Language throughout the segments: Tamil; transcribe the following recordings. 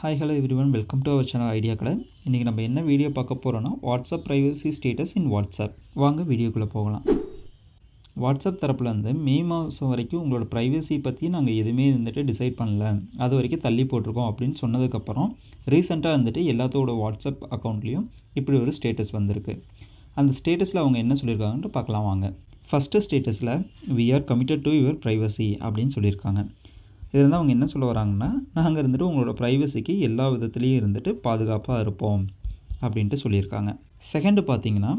hi hello everyone welcome to our channel idea கடை இன்றைக்கி நம்ம என்ன வீடியோ பார்க்க போகிறோன்னா WhatsApp privacy status in WhatsApp வாங்க வீடியோக்குள்ளே போகலாம் வாட்ஸ்அப் தரப்பில் வந்து மே மாதம் வரைக்கும் உங்களோட ப்ரைவசி பற்றி நாங்கள் எதுவுமே வந்துட்டு டிசைட் பண்ணல அது வரைக்கும் தள்ளி போட்டிருக்கோம் அப்படின்னு சொன்னதுக்கப்புறம் ரீசெண்டாக வந்துட்டு எல்லாத்தோட வாட்ஸ்அப் அக்கௌண்ட்லேயும் இப்படி ஒரு ஸ்டேட்டஸ் வந்திருக்கு அந்த ஸ்டேட்டஸில் அவங்க என்ன சொல்லியிருக்காங்கன்ட்டு பார்க்கலாம் வாங்க ஃபஸ்ட்டு ஸ்டேட்டஸில் we are committed to your privacy அப்படின்னு சொல்லியிருக்காங்க இருந்தால் அவங்க என்ன சொல்ல வராங்கன்னா நாங்கள் இருந்துட்டு உங்களோட ப்ரைவசிக்கு எல்லா விதத்துலேயும் இருந்துட்டு பாதுகாப்பாக இருப்போம் அப்படின்ட்டு சொல்லியிருக்காங்க செகண்டு பார்த்தீங்கன்னா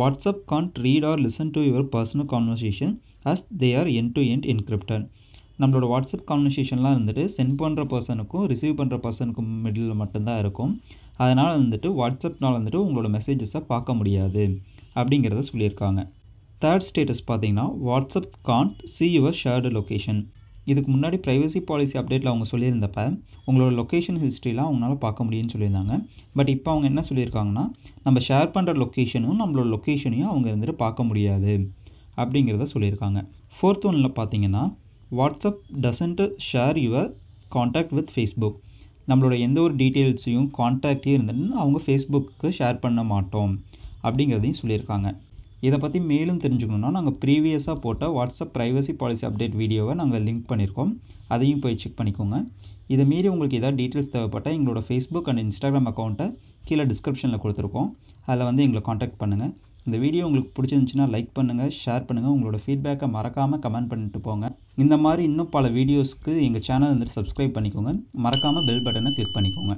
WhatsApp can't read or listen to your personal conversation as they are end to end encrypted நம்மளோட வாட்ஸ்அப் கான்வர்சேஷன்லாம் இருந்துட்டு சென்ட் பண்ணுற பர்சனுக்கும் ரிசீவ் பண்ணுற பர்சனுக்கும் மிடில் மட்டும்தான் இருக்கும் அதனால் வந்துட்டு வாட்ஸ்அப்னால் வந்துட்டு உங்களோட மெசேஜஸை பார்க்க முடியாது அப்படிங்கிறத சொல்லியிருக்காங்க தேர்ட் ஸ்டேட்டஸ் பார்த்தீங்கன்னா WhatsApp can't see your shared location இதுக்கு முன்னாடி ப்ரைவசி பாலிசி அப்டேட்டில் அவங்க சொல்லியிருந்தப்ப உங்களோட லொக்கேஷன் ஹிஸ்ட்ரிலாம் அவங்களால பார்க்க முடியும்னு சொல்லியிருந்தாங்க பட் இப்போ அவங்க என்ன சொல்லியிருக்காங்கன்னா நம்ம ஷேர் பண்ணுற லொக்கேஷனும் நம்மளோட லொக்கேஷனையும் அவங்க இருந்துட்டு பார்க்க முடியாது அப்படிங்கிறத சொல்லியிருக்காங்க ஃபோர்த் ஒனில் பார்த்தீங்கன்னா WhatsApp doesn't share your contact with Facebook நம்மளோட எந்த ஒரு டீட்டெயில்ஸையும் காண்டாக்டையும் இருந்ததுன்னு அவங்க ஃபேஸ்புக்கு ஷேர் பண்ண மாட்டோம் அப்படிங்கிறதையும் சொல்லியிருக்காங்க இதை பற்றி மேலும் தெரிஞ்சுக்கணுன்னா நாங்கள் ப்ரீவியஸாக போட்ட வாட்ஸ்அப் ப்ரைவசி பாலிசி அப்டேட் வீடியோவை நாங்கள் லிங்க் பண்ணியிருக்கோம் அதையும் போய் செக் பண்ணிக்கோங்க இதை மீறி உங்களுக்கு ஏதாவது டீட்டெயில்ஸ் தேவைப்பட்டால் எங்களோட ஃபேஸ்புக் அண்ட் இன்ஸ்டாகிராம் அக்கௌண்ட்டை கீழே டிஸ்கிரிப்ஷனில் கொடுத்துருக்கோம் அதில் வந்து எங்களை காண்டாக்ட் பண்ணுங்கள் இந்த வீடியோ உங்களுக்கு பிடிச்சிருந்துச்சின்னா லைக் பண்ணுங்கள் ஷேர் பண்ணுங்கள் உங்களோட ஃபீட்பேக்கை மறக்காமல் கமெண்ட் பண்ணிட்டு போங்க இந்த மாதிரி இன்னும் பல வீடியோஸ்க்கு எங்கள் சேனல் வந்துட்டு சப்ஸ்கிரைப் பண்ணிக்கோங்க மறக்காமல் பெல் பட்டனை கிளிக் பண்ணிக்கோங்க